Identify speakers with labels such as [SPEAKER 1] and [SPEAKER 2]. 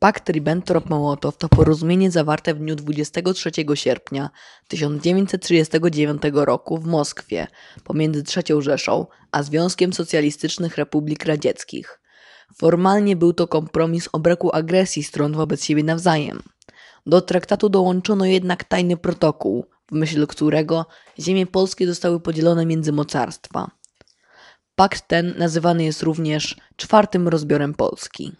[SPEAKER 1] Pakt Ribbentrop-Mołotow to
[SPEAKER 2] porozumienie zawarte w dniu 23 sierpnia 1939 roku w Moskwie pomiędzy III Rzeszą a Związkiem Socjalistycznych Republik Radzieckich. Formalnie był to kompromis o braku agresji stron wobec siebie nawzajem. Do traktatu dołączono jednak tajny protokół, w myśl którego ziemie polskie zostały podzielone między mocarstwa. Pakt ten nazywany jest również
[SPEAKER 1] czwartym rozbiorem Polski.